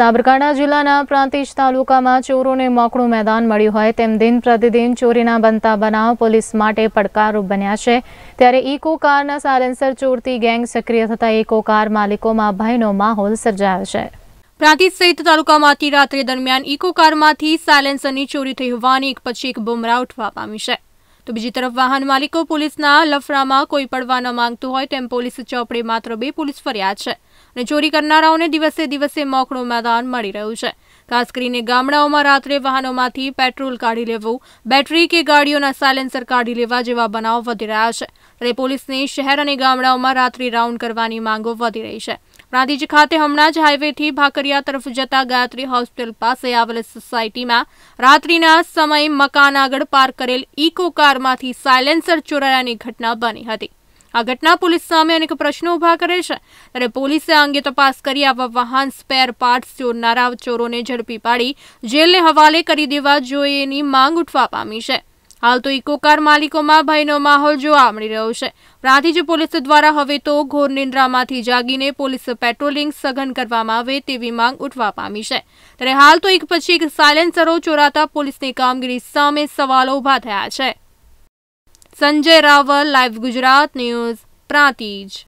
સાબરકાંઠા જિલ્લાના પ્રાંતિજ તાલુકામાં ચોરોને મોકળું મેદાન મળ્યું હોય તેમ દિન પ્રતિદિન ચોરીના બનતા બનાવ પોલીસ માટે પડકારરૂપ બન્યા છે ત્યારે ઇકો કારના સાયલેન્સર ચોરતી ગેંગ સક્રિય થતાં ઇકો કાર માલિકોમાં ભયનો માહોલ સર્જાયો છે પ્રાંતિજ સહિત તાલુકામાંથી રાત્રે દરમિયાન ઇકો કારમાંથી સાયલેન્સરની ચોરી થઈ હોવાની એક પછી એક બુમરા ઉઠવા પામી છે તો બીજી તરફ વાહન માલિકો પોલીસના લફડામાં કોઈ પડવા ન માંગતું હોય તેમ પોલીસ ચોપડે માત્ર બે પોલીસ ફરિયાદ છે અને ચોરી કરનારાઓને દિવસે દિવસે મોકળું મેદાન મળી રહ્યું છે કાસ્કરીને ગામડાઓમાં રાત્રે વાહનોમાંથી પેટ્રોલ કાઢી લેવું બેટરી કે ગાડીઓના સાલેન્સર કાઢી લેવા જેવા બનાવો વધી રહ્યા છે રે પોલીસને શહેર અને ગામડાઓમાં રાત્રિ રાઉન્ડ કરવાની માંગો વધી રહી છે રાધીજી ખાતે હમણાં જ હાઈવે થી ભાકરિયા તરફ જતા ગાત્રી હોસ્પિટલ પાસે આવેલ સોસાયટીમાં રાત્રિના સમયે મકાન આગળ પાર્ક કરેલ ઇકો કારમાંથી સાલેન્સર ચોરાયાની ઘટના બની હતી આ ઘટના પોલીસ સામે અનેક પ્રશ્નો ઉભા કરે છે ત્યારે પોલીસ અંગે તપાસ કરી આવા વાહન સ્પેર પાર્ટ્સ ચોર નારાવ ચોરોને ઝડપી પાડી જેલને حوالے કરી દેવા જોઈએની માંગ ઉઠવા પામી છે હાલ તો ઈકોકાર માલિકોમાં ભાઈનો માહોલ જોવાામળી રહ્યો છે પ્રાથી જો પોલીસ દ્વારા હવે તો ઘોર નિંદ્રામાંથી જાગીને પોલીસ પેટ્રોલિંગ સઘન કરવામાં આવે તેવી માંગ ઉઠવા પામી છે ત્યારે હાલ તો એક પછી એક સાયલન્સરો ચોરાતા પોલીસની કામગીરી સામે સવાલો ઉભા થયા છે સંજય રાવલ લાઈવ ગુજરાત ન્યૂઝ પ્રાંતિજ